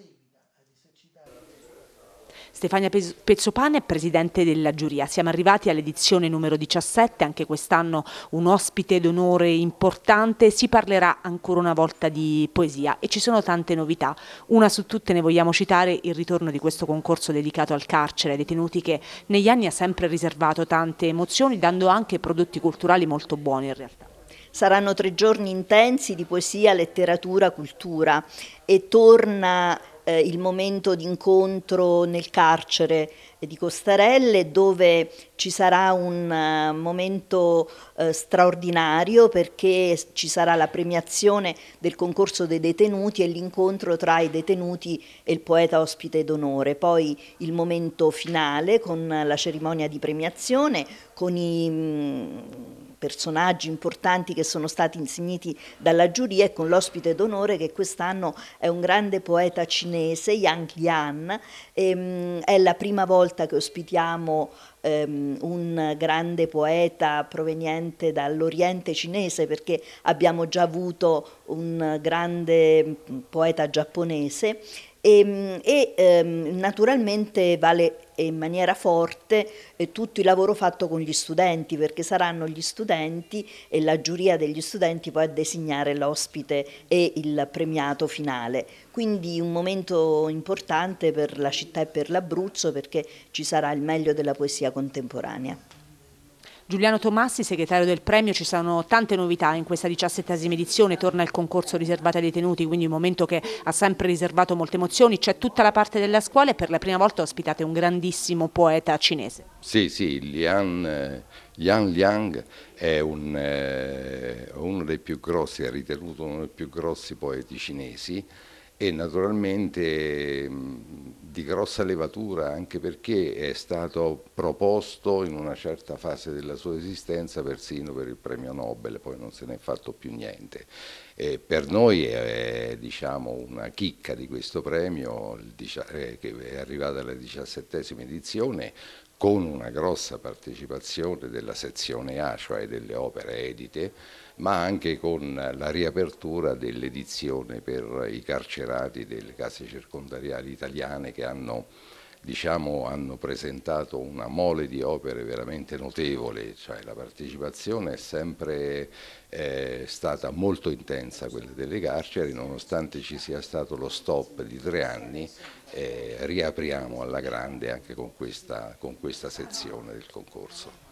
seguita ad esercitare Stefania Pezzopane è presidente della giuria. Siamo arrivati all'edizione numero 17, anche quest'anno un ospite d'onore importante. Si parlerà ancora una volta di poesia e ci sono tante novità. Una su tutte ne vogliamo citare il ritorno di questo concorso dedicato al carcere, ai detenuti che negli anni ha sempre riservato tante emozioni, dando anche prodotti culturali molto buoni in realtà. Saranno tre giorni intensi di poesia, letteratura, cultura e torna eh, il momento di incontro nel carcere di Costarelle dove ci sarà un uh, momento uh, straordinario perché ci sarà la premiazione del concorso dei detenuti e l'incontro tra i detenuti e il poeta ospite d'onore. Poi il momento finale con la cerimonia di premiazione, con i... Mh, mm, personaggi importanti che sono stati insigniti dalla giuria e con l'ospite d'onore che quest'anno è un grande poeta cinese, Yang Yan. Ehm, è la prima volta che ospitiamo ehm, un grande poeta proveniente dall'Oriente cinese, perché abbiamo già avuto un grande mm, poeta giapponese e, ehm, e ehm, naturalmente vale in maniera forte eh, tutto il lavoro fatto con gli studenti, perché saranno gli studenti e la giuria degli studenti poi a designare l'ospite e il premiato finale. Quindi un momento importante per la città e per l'Abruzzo perché ci sarà il meglio della poesia contemporanea. Giuliano Tomassi, segretario del premio, ci sono tante novità in questa diciassettesima edizione, torna il concorso riservato ai detenuti, quindi un momento che ha sempre riservato molte emozioni, c'è tutta la parte della scuola e per la prima volta ospitate un grandissimo poeta cinese. Sì, sì, Lian, eh, Yan Liang è un, eh, uno dei più grossi, è ritenuto uno dei più grossi poeti cinesi, e naturalmente mm, di grossa levatura anche perché è stato proposto in una certa fase della sua esistenza persino per il premio Nobel, poi non se n'è fatto più niente. E per noi è diciamo, una chicca di questo premio eh, che è arrivata alla diciassettesima edizione con una grossa partecipazione della sezione A, cioè delle opere edite, ma anche con la riapertura dell'edizione per i carcerati delle case circondariali italiane che hanno diciamo, hanno presentato una mole di opere veramente notevole, cioè la partecipazione è sempre eh, stata molto intensa quella delle carceri, nonostante ci sia stato lo stop di tre anni, eh, riapriamo alla grande anche con questa, con questa sezione del concorso.